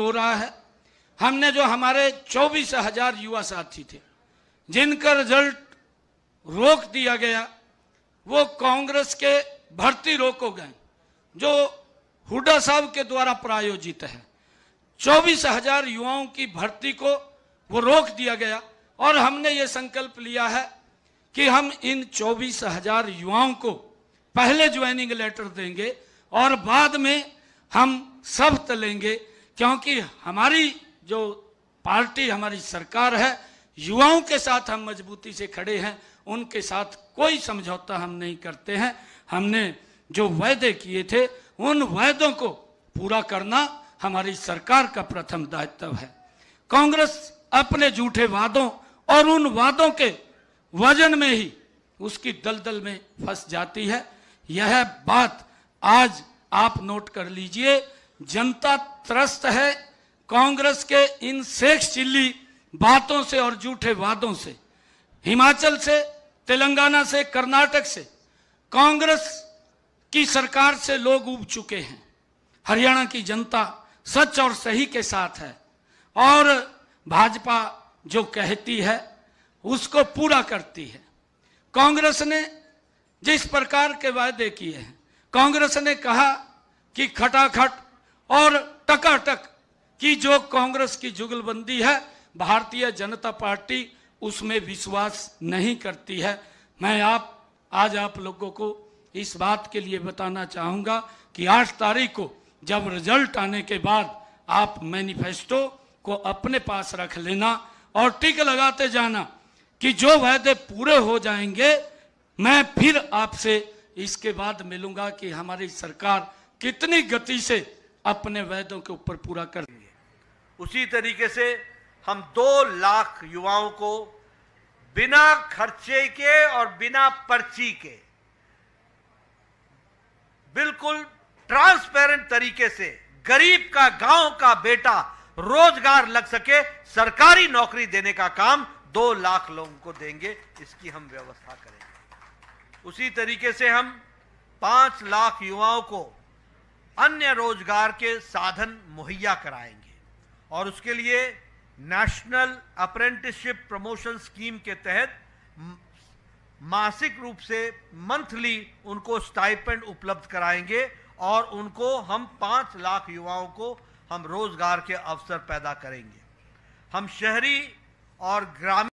हो रहा है हमने जो हमारे चौबीस हजार युवा साथी थे जिनका रिजल्ट रोक दिया गया वो कांग्रेस के भर्ती रोको गए जो हुडा साहब के द्वारा प्रायोजित है चौबीस हजार युवाओं की भर्ती को वो रोक दिया गया और हमने ये संकल्प लिया है कि हम इन चौबीस हजार युवाओं को पहले ज्वाइनिंग लेटर देंगे और बाद में हम शब्द लेंगे क्योंकि हमारी जो पार्टी हमारी सरकार है युवाओं के साथ हम मजबूती से खड़े हैं उनके साथ कोई समझौता हम नहीं करते हैं हमने जो वायदे किए थे उन वायदों को पूरा करना हमारी सरकार का प्रथम दायित्व है कांग्रेस अपने झूठे वादों और उन वादों के वजन में ही उसकी दलदल में फंस जाती है यह बात आज आप नोट कर लीजिए जनता त्रस्त है कांग्रेस के इन शेख चिल्ली बातों से और झूठे वादों से हिमाचल से तेलंगाना से कर्नाटक से कांग्रेस की सरकार से लोग उब चुके हैं हरियाणा की जनता सच और सही के साथ है और भाजपा जो कहती है उसको पूरा करती है कांग्रेस ने जिस प्रकार के वायदे किए हैं कांग्रेस ने कहा कि खटाखट और टकाटक की जो कांग्रेस की जुगलबंदी है भारतीय जनता पार्टी उसमें विश्वास नहीं करती है मैं आप आज आप लोगों को इस बात के लिए बताना चाहूँगा कि आठ तारीख को जब रिजल्ट आने के बाद आप मैनिफेस्टो को अपने पास रख लेना और टिक लगाते जाना कि जो वायदे पूरे हो जाएंगे मैं फिर आपसे इसके बाद मिलूंगा कि हमारी सरकार कितनी गति से अपने वैदों के ऊपर पूरा करेंगे उसी तरीके से हम दो लाख युवाओं को बिना खर्चे के और बिना पर्ची के बिल्कुल ट्रांसपेरेंट तरीके से गरीब का गांव का बेटा रोजगार लग सके सरकारी नौकरी देने का काम दो लाख लोगों को देंगे इसकी हम व्यवस्था करेंगे उसी तरीके से हम पांच लाख युवाओं को अन्य रोजगार के साधन मुहैया कराएंगे और उसके लिए नेशनल अप्रेंटिसशिप प्रमोशन स्कीम के तहत मासिक रूप से मंथली उनको स्टाइपेंड उपलब्ध कराएंगे और उनको हम पाँच लाख युवाओं को हम रोजगार के अवसर पैदा करेंगे हम शहरी और ग्रामीण